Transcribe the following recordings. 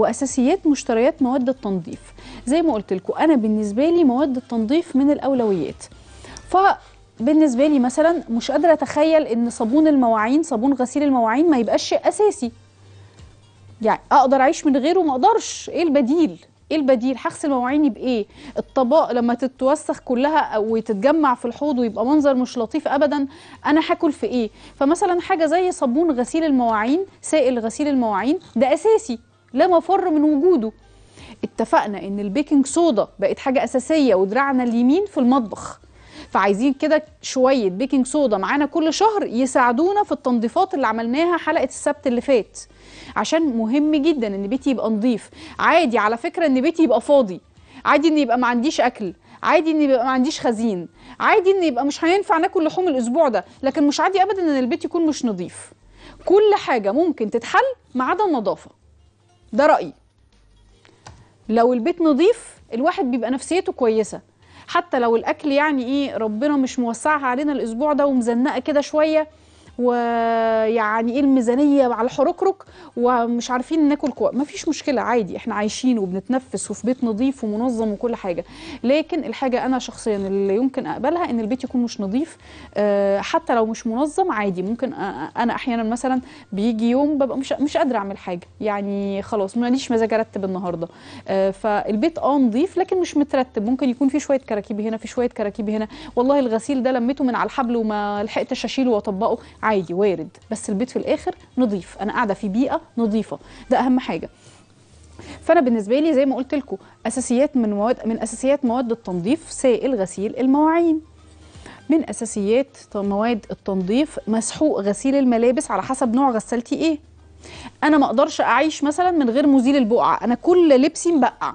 واساسيات مشتريات مواد التنظيف زي ما قلت لكم انا بالنسبه لي مواد التنظيف من الاولويات ف بالنسبه لي مثلا مش قادره اتخيل ان صابون المواعين صابون غسيل المواعين ما يبقاش شيء اساسي يعني اقدر اعيش من غيره ما اقدرش ايه البديل ايه البديل هغسل مواعيني بايه الطباق لما تتوسخ كلها او وتتجمع في الحوض ويبقى منظر مش لطيف ابدا انا هاكل في ايه فمثلا حاجه زي صابون غسيل المواعين سائل غسيل المواعين ده اساسي لا مفر من وجوده اتفقنا ان البيكنج صودا بقت حاجه اساسيه ودراعنا اليمين في المطبخ فعايزين كده شويه بيكنج صودا معانا كل شهر يساعدونا في التنظيفات اللي عملناها حلقه السبت اللي فات عشان مهم جدا ان بيتي يبقى نظيف عادي على فكره ان بيتي يبقى فاضي عادي ان يبقى ما عنديش اكل عادي ان يبقى ما عنديش خزين عادي ان يبقى مش هينفع ناكل لحوم الاسبوع ده لكن مش عادي ابدا ان البيت يكون مش نظيف كل حاجه ممكن تتحل ما عدا النظافه ده رايي لو البيت نظيف الواحد بيبقى نفسيته كويسه حتى لو الاكل يعني ايه ربنا مش موسعها علينا الاسبوع ده ومزنقه كده شويه ويعني ايه الميزانيه على حركرك ومش عارفين ناكل كويس مفيش مشكله عادي احنا عايشين وبنتنفس وفي بيت نظيف ومنظم وكل حاجه لكن الحاجه انا شخصيا اللي يمكن اقبلها ان البيت يكون مش نظيف آه، حتى لو مش منظم عادي ممكن انا احيانا مثلا بيجي يوم ببقى مش مش قادره اعمل حاجه يعني خلاص ماليش مزاج ارتب النهارده آه، فالبيت اه نظيف لكن مش مترتب ممكن يكون في شويه كراكيب هنا في شويه كراكيب هنا والله الغسيل ده لميته من على الحبل وما لحقتش اشيله واطبقه عادي وارد بس البيت في الاخر نظيف انا قاعده في بيئه نظيفه ده اهم حاجه فانا بالنسبه لي زي ما قلت لكم اساسيات من مواد من اساسيات مواد التنظيف سائل غسيل المواعين من اساسيات مواد التنظيف مسحوق غسيل الملابس على حسب نوع غسالتي ايه انا ما اقدرش اعيش مثلا من غير مزيل البقعه انا كل لبسي مبقع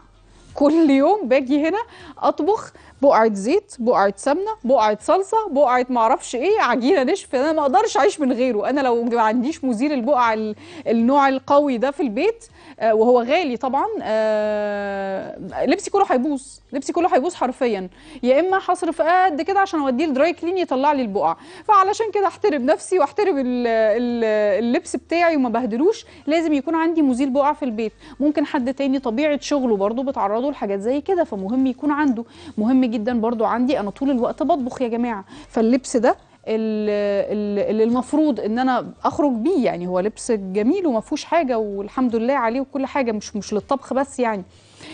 كل يوم باجي هنا اطبخ بقعه زيت بقعه سمنه بقعه صلصه بقعه معرفش ايه عجينه نشف انا ما اقدرش اعيش من غيره انا لو ما عنديش مزيل البقع النوع القوي ده في البيت آه، وهو غالي طبعا آه، لبسي كله هيبوظ لبسي كله هيبوظ حرفيا يا اما هصرف قد كده عشان اوديه الدراي كلين يطلع لي البقع فعلشان كده احترم نفسي واحترم اللبس بتاعي وما بهدلوش لازم يكون عندي مزيل بقع في البيت ممكن حد تاني طبيعه شغله برضه بتعرضه برضو الحاجات زي كده فمهم يكون عنده مهم جدا برضو عندي انا طول الوقت بطبخ يا جماعه فاللبس ده اللي المفروض ان انا اخرج بيه يعني هو لبس جميل وما فيهوش حاجه والحمد لله عليه وكل حاجه مش مش للطبخ بس يعني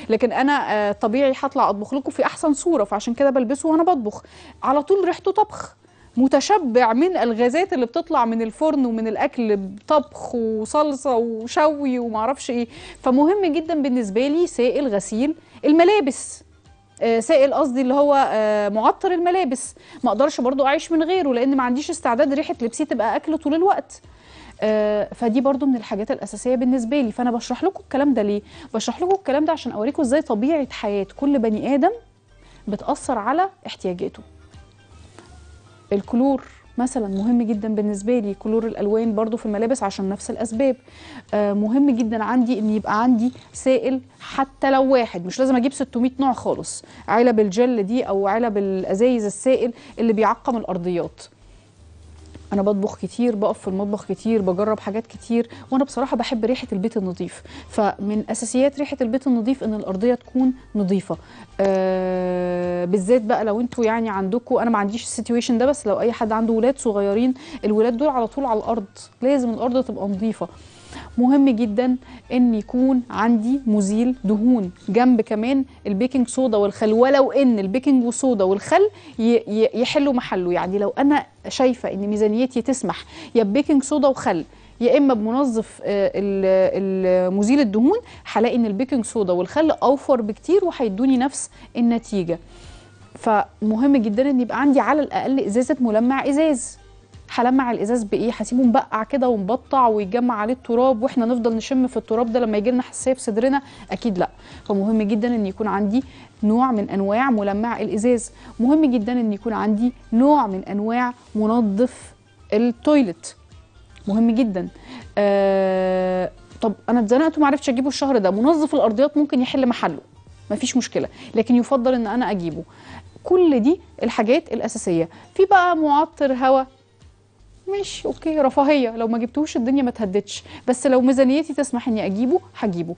لكن انا آه، طبيعي هطلع اطبخ لكم في احسن صوره فعشان كده بلبسه وانا بطبخ على طول ريحته طبخ متشبع من الغازات اللي بتطلع من الفرن ومن الاكل طبخ وصلصه وشوي ومعرفش ايه فمهم جدا بالنسبه لي سائل غسيل الملابس آه، سائل قصدي اللي هو آه، معطر الملابس ما اقدرش برضو اعيش من غيره لان ما عنديش استعداد ريحه لبسي تبقى اكل طول الوقت آه، فدي برضو من الحاجات الأساسية بالنسبة لي فأنا بشرح لكم الكلام ده ليه؟ بشرح لكم الكلام ده عشان أوريكم إزاي طبيعة حياة كل بني آدم بتأثر على احتياجاته الكلور مثلا مهم جدا بالنسبه لي كلور الالوان برضو في الملابس عشان نفس الاسباب آه، مهم جدا عندي ان يبقى عندي سائل حتى لو واحد مش لازم اجيب 600 نوع خالص علب الجل دي او علب الازايز السائل اللي بيعقم الارضيات انا بطبخ كتير بقف في المطبخ كتير بجرب حاجات كتير وانا بصراحه بحب ريحه البيت النظيف فمن اساسيات ريحه البيت النظيف ان الارضيه تكون نظيفه آه بالذات بقى لو انتوا يعني عندكم انا ما عنديش السيتويشن ده بس لو اي حد عنده ولاد صغيرين الولاد دول على طول على الارض لازم الارض تبقى نظيفه مهم جدا ان يكون عندي مزيل دهون جنب كمان البيكنج صودا والخل ولو ان البيكنج وصودا والخل يحلوا محله يعني لو انا شايفه ان ميزانيتي تسمح يا بيكنج صودا وخل يا اما بمنظف آه، مزيل الدهون هلاقي ان البيكنج صودا والخل اوفر بكتير وهيدوني نفس النتيجه فمهم جدا ان يبقى عندي على الاقل ازازه ملمع ازاز هلمع الازاز بايه هسيبه مبقع كده ومبطع ويتجمع عليه التراب واحنا نفضل نشم في التراب ده لما يجي لنا حساسيه في صدرنا اكيد لا فمهم جدا ان يكون عندي نوع من انواع ملمع الازاز مهم جدا ان يكون عندي نوع من انواع منظف التويلت مهم جدا آه طب انا اتزنقت وما عرفتش اجيبه الشهر ده منظف الارضيات ممكن يحل محله مفيش مشكله لكن يفضل ان انا اجيبه كل دي الحاجات الاساسيه في بقى معطر هواء ماشي اوكي رفاهيه لو ما جبتوش الدنيا ما تهدتش بس لو ميزانيتي تسمح اني اجيبه هجيبه